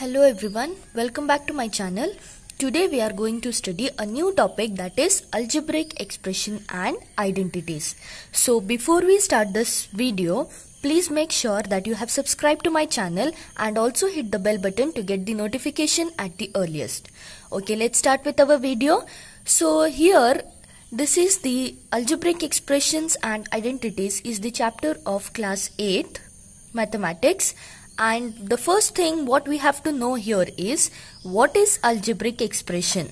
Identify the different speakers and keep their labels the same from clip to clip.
Speaker 1: Hello everyone, welcome back to my channel. Today we are going to study a new topic that is algebraic expression and identities. So before we start this video, please make sure that you have subscribed to my channel and also hit the bell button to get the notification at the earliest. Okay, let's start with our video. So here this is the algebraic expressions and identities is the chapter of class 8 mathematics and the first thing what we have to know here is what is algebraic expression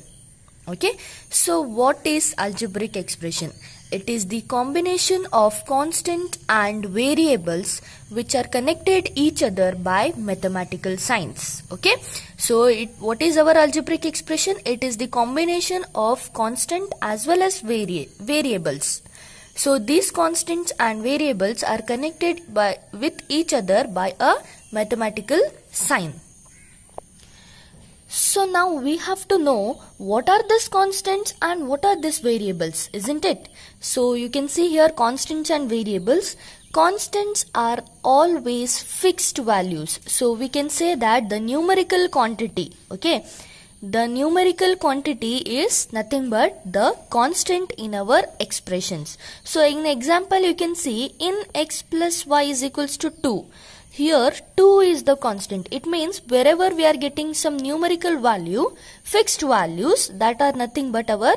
Speaker 1: okay so what is algebraic expression it is the combination of constant and variables which are connected each other by mathematical signs okay so it, what is our algebraic expression it is the combination of constant as well as vari variables so these constants and variables are connected by with each other by a mathematical sign. So now we have to know what are these constants and what are these variables, isn't it? So you can see here constants and variables. Constants are always fixed values. So we can say that the numerical quantity, okay? The numerical quantity is nothing but the constant in our expressions. So in example you can see in x plus y is equals to 2. Here 2 is the constant. It means wherever we are getting some numerical value, fixed values that are nothing but our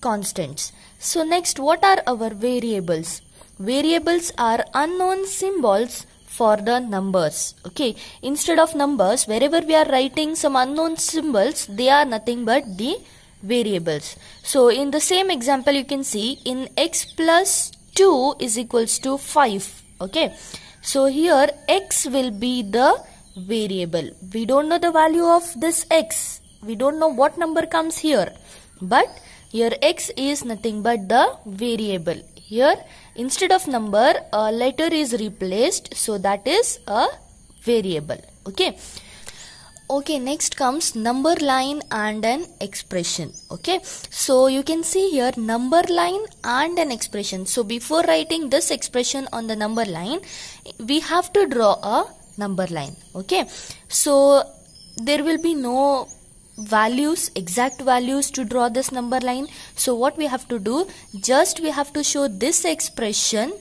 Speaker 1: constants. So next what are our variables? Variables are unknown symbols for the numbers okay instead of numbers wherever we are writing some unknown symbols they are nothing but the variables so in the same example you can see in x plus 2 is equals to 5 okay so here x will be the variable. We don't know the value of this x. We don't know what number comes here. But here x is nothing but the variable. Here instead of number a letter is replaced. So that is a variable. Okay okay next comes number line and an expression okay so you can see here number line and an expression so before writing this expression on the number line we have to draw a number line okay so there will be no values exact values to draw this number line so what we have to do just we have to show this expression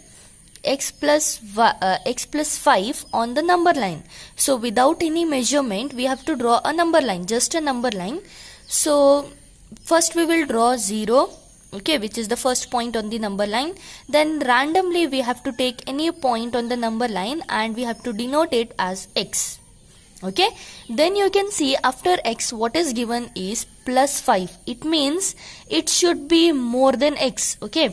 Speaker 1: x plus, uh, x plus 5 on the number line. So without any measurement we have to draw a number line just a number line. So first we will draw 0 okay which is the first point on the number line then randomly we have to take any point on the number line and we have to denote it as x okay then you can see after x what is given is plus 5 it means it should be more than x okay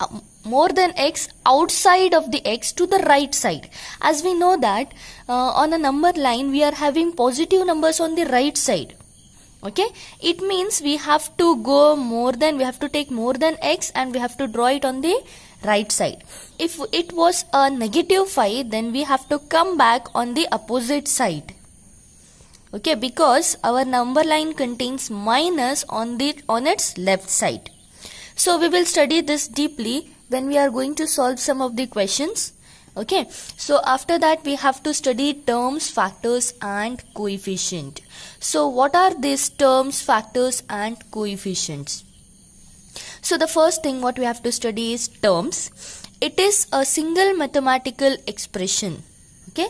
Speaker 1: um, more than x outside of the x to the right side. As we know that uh, on a number line we are having positive numbers on the right side. Okay, it means we have to go more than, we have to take more than x and we have to draw it on the right side. If it was a negative 5 then we have to come back on the opposite side okay because our number line contains minus on the on its left side so we will study this deeply when we are going to solve some of the questions okay so after that we have to study terms factors and coefficient so what are these terms factors and coefficients so the first thing what we have to study is terms it is a single mathematical expression okay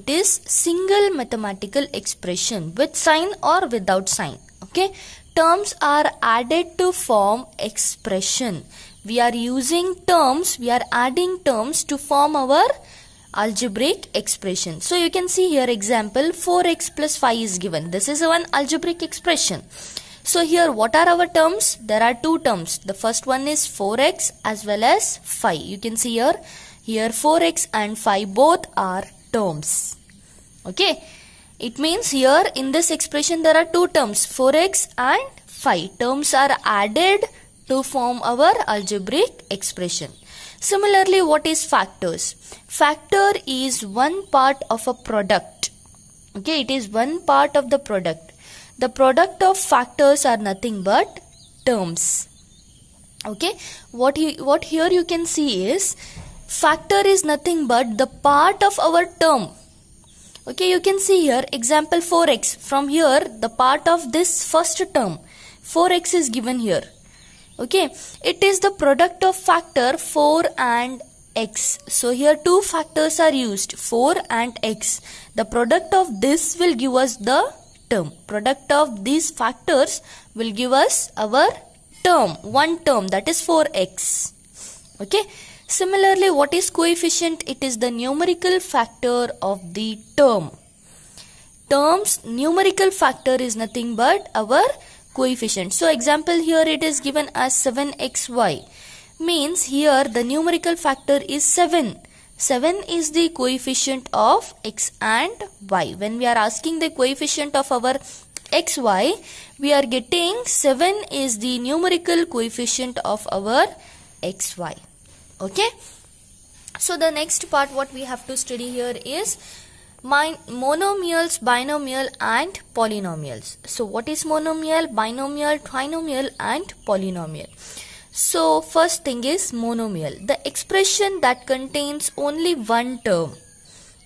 Speaker 1: it is single mathematical expression with sign or without sign okay terms are added to form expression we are using terms we are adding terms to form our algebraic expression so you can see here example 4x plus 5 is given this is one algebraic expression so here what are our terms? There are two terms. The first one is 4x as well as 5. You can see here, here 4x and 5 both are terms. Okay. It means here in this expression there are two terms 4x and 5. Terms are added to form our algebraic expression. Similarly, what is factors? Factor is one part of a product. Okay, it is one part of the product. The product of factors are nothing but terms. Okay, what, you what here you can see is factor is nothing but the part of our term. Okay, you can see here example 4x. From here, the part of this first term 4x is given here okay it is the product of factor 4 and x so here two factors are used 4 and x the product of this will give us the term product of these factors will give us our term one term that is 4x okay similarly what is coefficient it is the numerical factor of the term terms numerical factor is nothing but our coefficient. So example here it is given as 7xy means here the numerical factor is 7. 7 is the coefficient of x and y. When we are asking the coefficient of our xy, we are getting 7 is the numerical coefficient of our xy. Okay. So the next part what we have to study here is monomials, binomial and polynomials. So what is monomial, binomial, trinomial and polynomial? So first thing is monomial, the expression that contains only one term.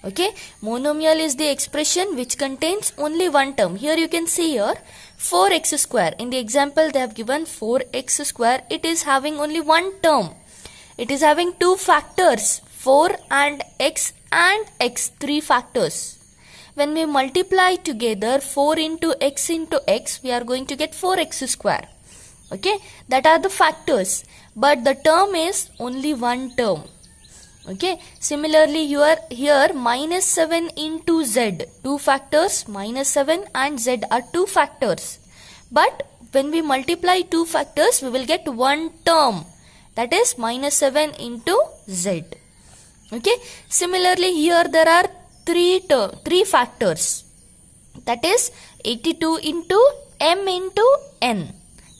Speaker 1: Okay, monomial is the expression which contains only one term. Here you can see here 4x square. In the example they have given 4x square. It is having only one term. It is having two factors 4 and x and x3 factors. When we multiply together 4 into x into x, we are going to get 4x square. Okay, that are the factors. But the term is only one term. Okay, similarly here, here minus 7 into z, 2 factors, minus 7 and z are 2 factors. But when we multiply 2 factors, we will get one term. That is minus 7 into z okay similarly here there are three three factors that is 82 into m into n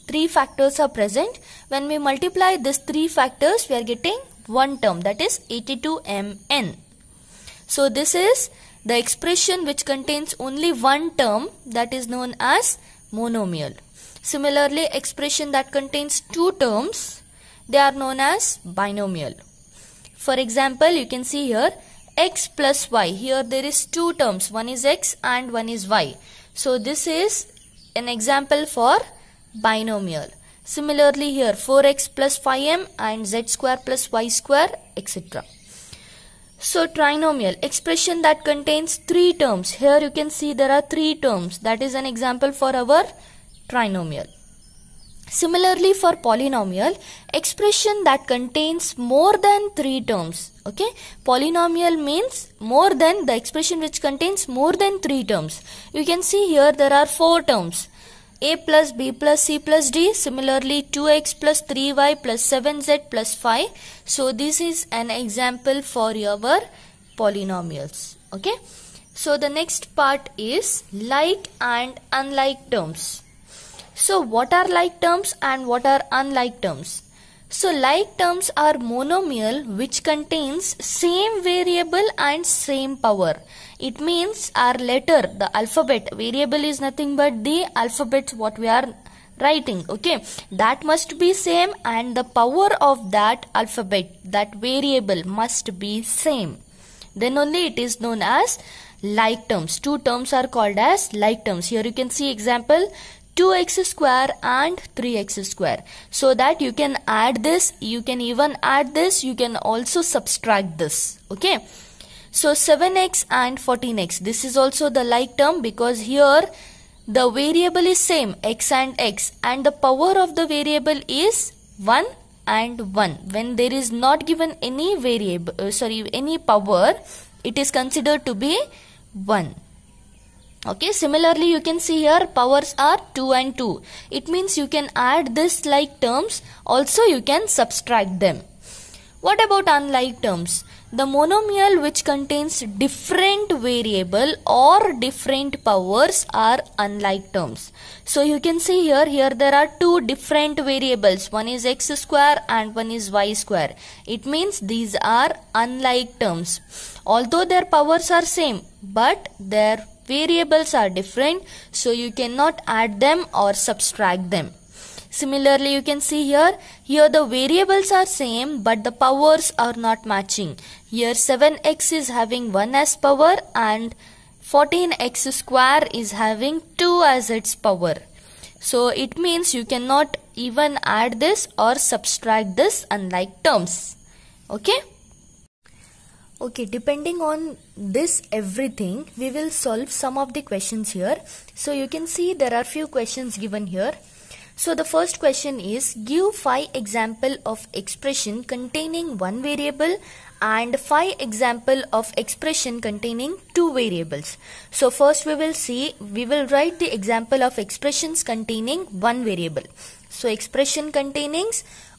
Speaker 1: three factors are present when we multiply these three factors we are getting one term that is 82mn so this is the expression which contains only one term that is known as monomial similarly expression that contains two terms they are known as binomial for example, you can see here x plus y. Here there is two terms. One is x and one is y. So this is an example for binomial. Similarly here 4x plus 5m and z square plus y square etc. So trinomial expression that contains three terms. Here you can see there are three terms. That is an example for our trinomial. Similarly for polynomial, expression that contains more than three terms. Okay, polynomial means more than the expression which contains more than three terms. You can see here there are four terms. a plus b plus c plus d similarly 2x plus 3y plus 7z plus 5 so this is an example for your polynomials okay so the next part is like and unlike terms so what are like terms and what are unlike terms? So like terms are monomial which contains same variable and same power. It means our letter, the alphabet, variable is nothing but the alphabet what we are writing okay that must be same and the power of that alphabet that variable must be same then only it is known as like terms two terms are called as like terms here you can see example 2x square and 3x square so that you can add this you can even add this you can also subtract this okay so 7x and 14x this is also the like term because here the variable is same x and x and the power of the variable is 1 and 1 when there is not given any variable uh, sorry any power it is considered to be 1 okay similarly you can see here powers are 2 and 2 it means you can add this like terms also you can subtract them what about unlike terms the monomial which contains different variable or different powers are unlike terms. So you can see here, here there are two different variables. One is x square and one is y square. It means these are unlike terms. Although their powers are same, but their variables are different so you cannot add them or subtract them. Similarly, you can see here, here the variables are same but the powers are not matching. Here 7x is having 1 as power and 14x square is having 2 as its power. So it means you cannot even add this or subtract this unlike terms. Okay okay depending on this everything we will solve some of the questions here so you can see there are few questions given here so the first question is give 5 example of expression containing one variable and 5 example of expression containing two variables. So first we will see we will write the example of expressions containing one variable. So expression containing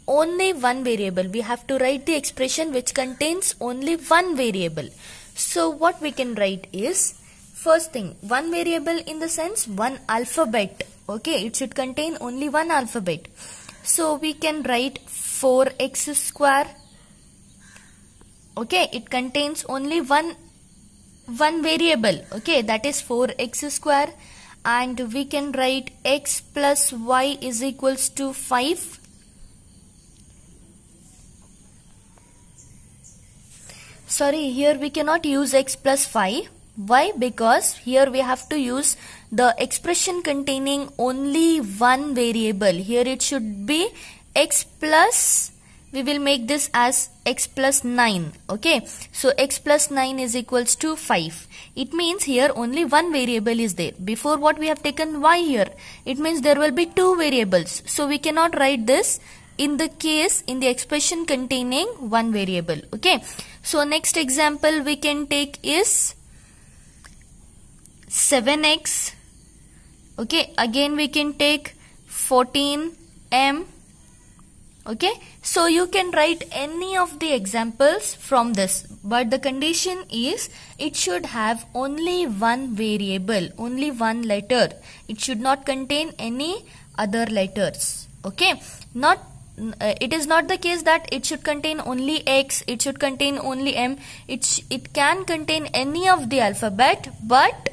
Speaker 1: only one variable. We have to write the expression which contains only one variable. So what we can write is first thing one variable in the sense one alphabet. Okay, it should contain only one alphabet. So we can write 4x square. Okay, it contains only one one variable. Okay, that is 4x square and we can write x plus y is equals to 5 sorry here we cannot use x plus 5 why because here we have to use the expression containing only one variable here it should be x plus we will make this as x plus 9 okay so x plus 9 is equals to 5 it means here only one variable is there before what we have taken y here it means there will be two variables so we cannot write this in the case in the expression containing one variable okay so next example we can take is 7x okay again we can take 14m okay so you can write any of the examples from this but the condition is it should have only one variable only one letter it should not contain any other letters okay not uh, it is not the case that it should contain only x it should contain only m it it can contain any of the alphabet but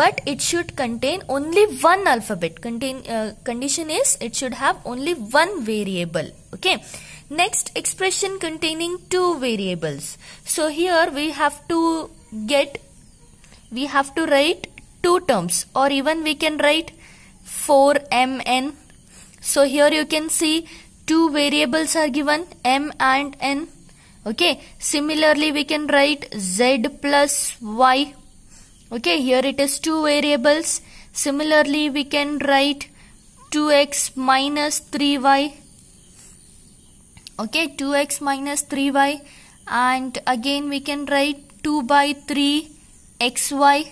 Speaker 1: but it should contain only one alphabet contain uh, condition is it should have only one variable okay next expression containing two variables so here we have to get we have to write two terms or even we can write 4mn so here you can see two variables are given m and n. Okay. Similarly, we can write z plus y. Okay. Here it is two variables. Similarly, we can write 2x minus 3y. Okay. 2x minus 3y. And again, we can write 2 by 3 xy.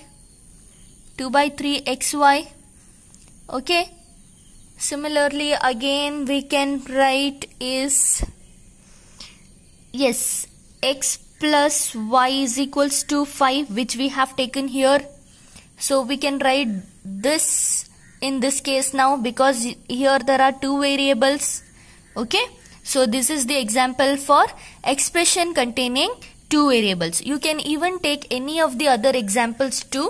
Speaker 1: 2 by 3 xy. Okay similarly again we can write is yes x plus y is equals to 5 which we have taken here so we can write this in this case now because here there are two variables okay so this is the example for expression containing two variables you can even take any of the other examples too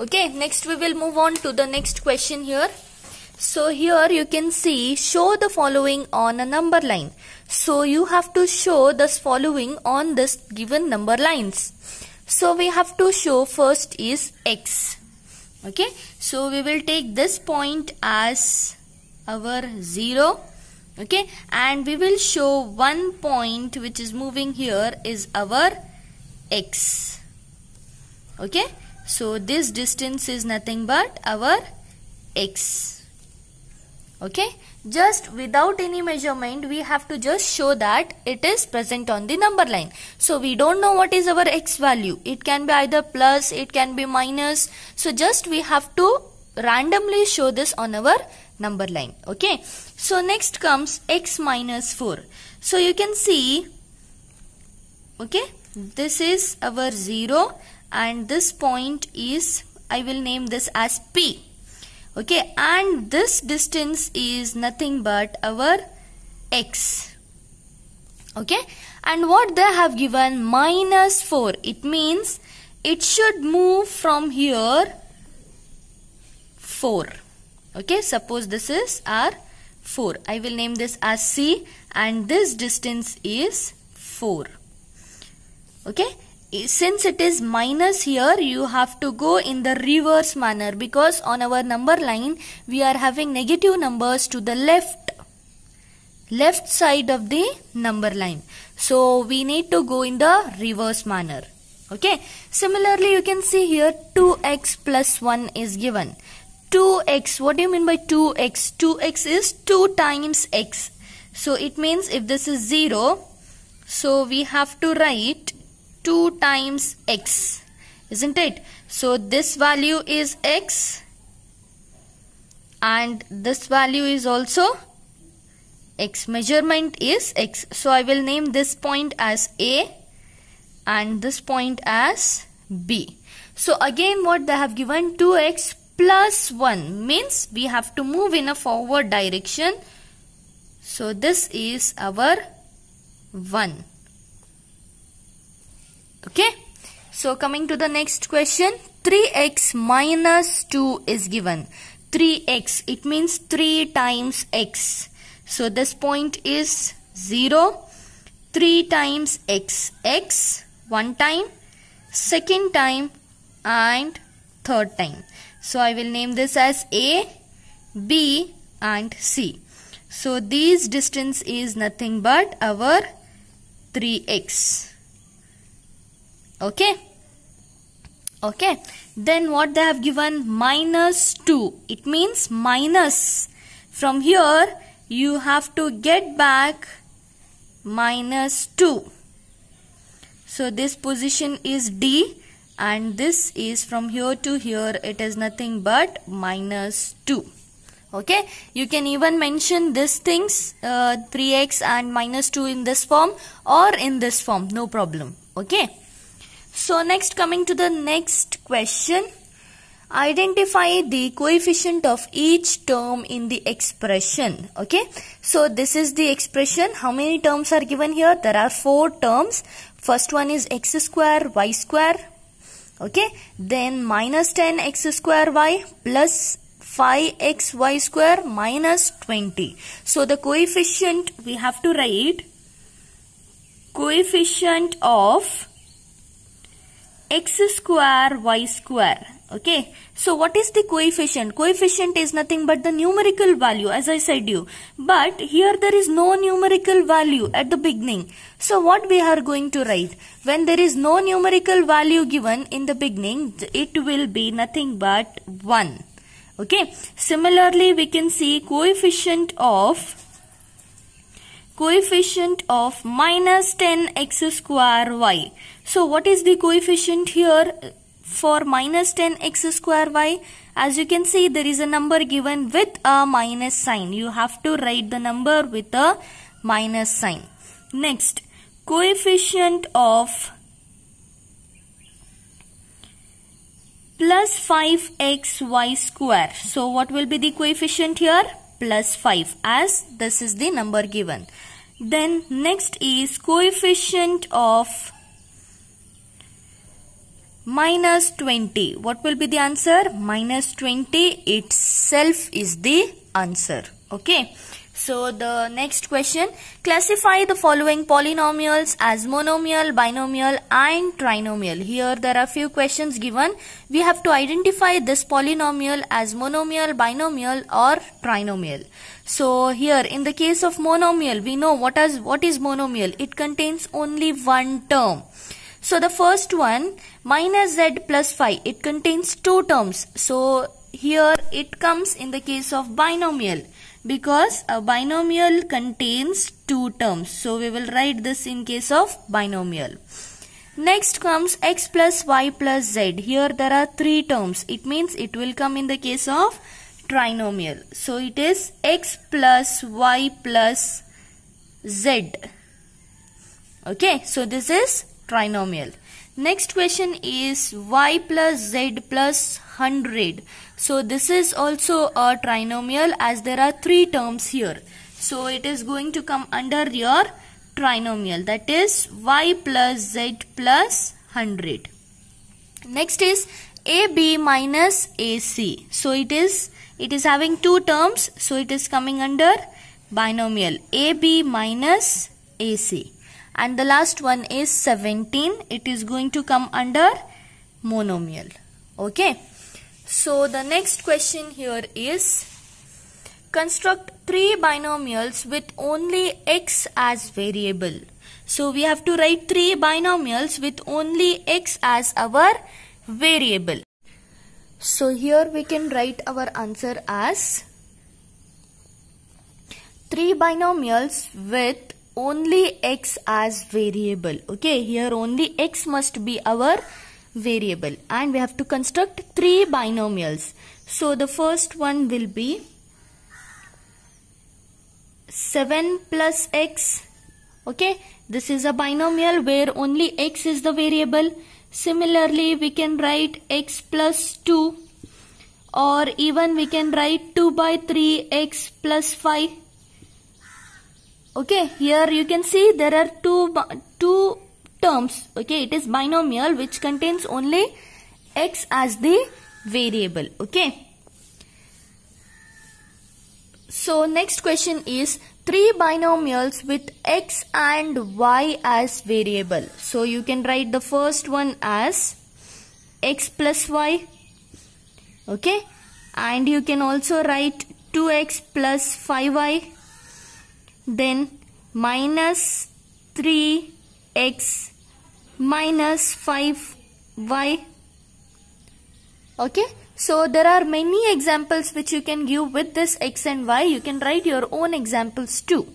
Speaker 1: okay next we will move on to the next question here so here you can see show the following on a number line. So you have to show the following on this given number lines. So we have to show first is x. Okay. So we will take this point as our 0. Okay. And we will show one point which is moving here is our x. Okay. So this distance is nothing but our x okay just without any measurement we have to just show that it is present on the number line so we don't know what is our x value it can be either plus it can be minus so just we have to randomly show this on our number line okay so next comes x minus 4 so you can see okay this is our 0 and this point is I will name this as P okay and this distance is nothing but our x okay and what they have given minus 4 it means it should move from here 4 okay suppose this is r 4 I will name this as C and this distance is 4 okay since it is minus here you have to go in the reverse manner because on our number line we are having negative numbers to the left left side of the number line so we need to go in the reverse manner okay similarly you can see here 2x plus 1 is given 2x what do you mean by 2x 2x is 2 times x so it means if this is 0 so we have to write 2 times x isn't it so this value is x and this value is also x measurement is x so I will name this point as a and this point as b so again what they have given 2x plus 1 means we have to move in a forward direction so this is our 1 Okay. So coming to the next question. 3x minus 2 is given. 3x. It means 3 times x. So this point is 0. 3 times x. x one time. Second time and third time. So I will name this as A, B and C. So these distance is nothing but our 3x okay okay then what they have given minus 2 it means minus from here you have to get back minus 2 so this position is D and this is from here to here it is nothing but minus 2 okay you can even mention these things uh, 3x and minus 2 in this form or in this form no problem okay so next coming to the next question. Identify the coefficient of each term in the expression. Okay. So this is the expression. How many terms are given here? There are four terms. First one is x square, y square. Okay. Then minus 10 x square y plus 5xy square minus 20. So the coefficient we have to write coefficient of x square y square okay so what is the coefficient coefficient is nothing but the numerical value as i said you but here there is no numerical value at the beginning so what we are going to write when there is no numerical value given in the beginning it will be nothing but 1 okay similarly we can see coefficient of coefficient of minus 10 x square y so what is the coefficient here for minus 10 x square y? As you can see there is a number given with a minus sign. You have to write the number with a minus sign. Next, coefficient of plus 5xy square. So what will be the coefficient here? Plus 5 as this is the number given. Then next is coefficient of minus 20. What will be the answer? Minus 20 itself is the answer. Okay. So the next question, classify the following polynomials as monomial, binomial and trinomial. Here there are few questions given. We have to identify this polynomial as monomial, binomial or trinomial. So here in the case of monomial, we know what is, what is monomial. It contains only one term. So the first one, minus z plus phi it contains two terms so here it comes in the case of binomial because a binomial contains two terms so we will write this in case of binomial next comes x plus y plus z here there are three terms it means it will come in the case of trinomial so it is x plus y plus z okay so this is trinomial Next question is y plus z plus 100. So this is also a trinomial as there are three terms here. So it is going to come under your trinomial that is y plus z plus 100. Next is AB minus AC. So it is it is having two terms so it is coming under binomial AB minus AC and the last one is 17 it is going to come under monomial okay so the next question here is construct three binomials with only x as variable so we have to write three binomials with only x as our variable so here we can write our answer as three binomials with only x as variable okay here only x must be our variable and we have to construct three binomials so the first one will be 7 plus x okay this is a binomial where only x is the variable similarly we can write x plus 2 or even we can write 2 by 3 x plus 5 Okay, here you can see there are two, two terms. Okay, it is binomial which contains only x as the variable. Okay. So next question is three binomials with x and y as variable. So you can write the first one as x plus y. Okay. And you can also write 2x plus 5y then minus 3x minus 5y. Okay. So there are many examples which you can give with this x and y. You can write your own examples too.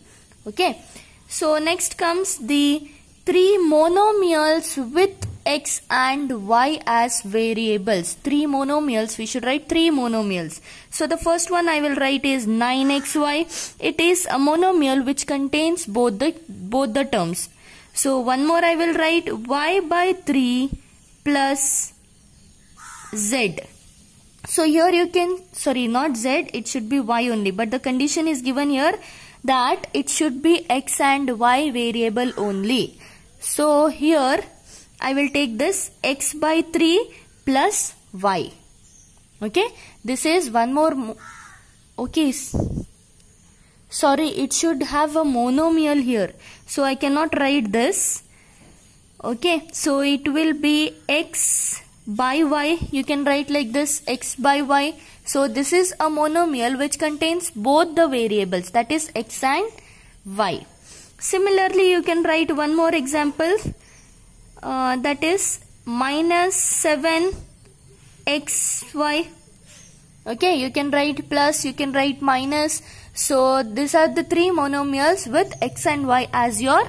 Speaker 1: Okay. So next comes the three monomials with x and y as variables. Three monomials, we should write three monomials. So the first one I will write is 9xy. It is a monomial which contains both the, both the terms. So one more I will write y by 3 plus z. So here you can, sorry not z, it should be y only. But the condition is given here that it should be x and y variable only. So here I will take this x by 3 plus y. Okay. This is one more. Mo okay. Sorry, it should have a monomial here. So I cannot write this. Okay. So it will be x by y. You can write like this x by y. So this is a monomial which contains both the variables that is x and y. Similarly, you can write one more example uh, that is minus 7 xy okay you can write plus you can write minus so these are the three monomials with x and y as your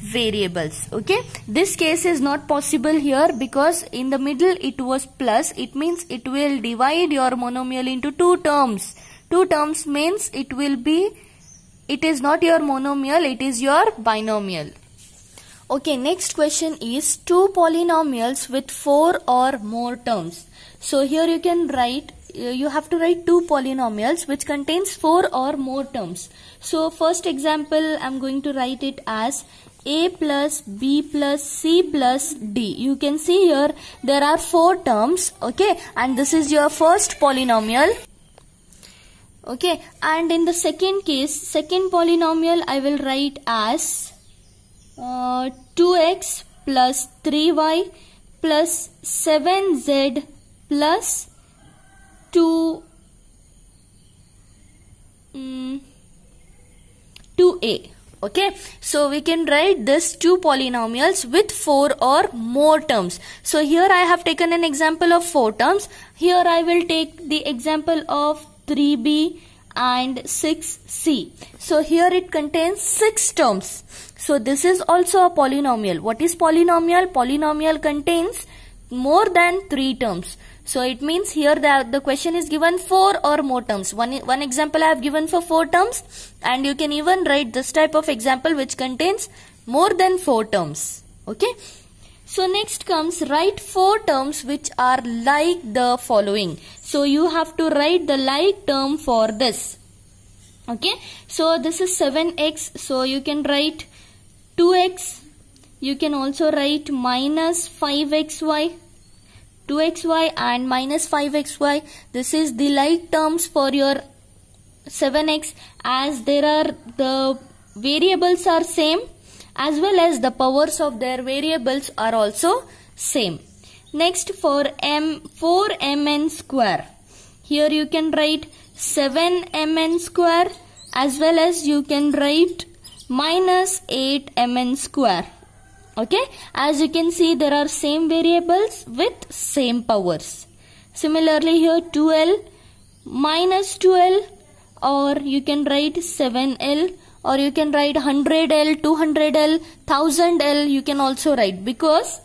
Speaker 1: variables okay this case is not possible here because in the middle it was plus it means it will divide your monomial into two terms two terms means it will be it is not your monomial it is your binomial Okay, next question is two polynomials with four or more terms. So here you can write, uh, you have to write two polynomials which contains four or more terms. So first example, I'm going to write it as a plus B plus C plus D. You can see here there are four terms okay and this is your first polynomial okay and in the second case second polynomial I will write as 2x plus 3y plus 7z plus 2 2a mm, okay so we can write this two polynomials with four or more terms so here i have taken an example of four terms here i will take the example of 3b and 6c. So here it contains 6 terms. So this is also a polynomial. What is polynomial? Polynomial contains more than 3 terms. So it means here the, the question is given 4 or more terms. One, one example I have given for 4 terms and you can even write this type of example which contains more than 4 terms. Okay. So next comes write four terms which are like the following. So you have to write the like term for this. Okay. So this is 7x. So you can write 2x. You can also write minus 5xy. 2xy and minus 5xy. This is the like terms for your 7x as there are the variables are same as well as the powers of their variables are also same. Next for m 4mn square. Here you can write 7mn square as well as you can write minus 8mn square. Okay. As you can see there are same variables with same powers. Similarly here 2L minus 2L or you can write 7L or you can write 100L, 200L, 1000L you can also write because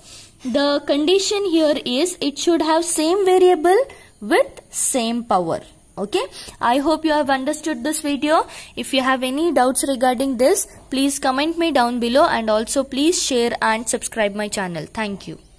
Speaker 1: the condition here is it should have same variable with same power. Okay. I hope you have understood this video. If you have any doubts regarding this, please comment me down below and also please share and subscribe my channel. Thank you.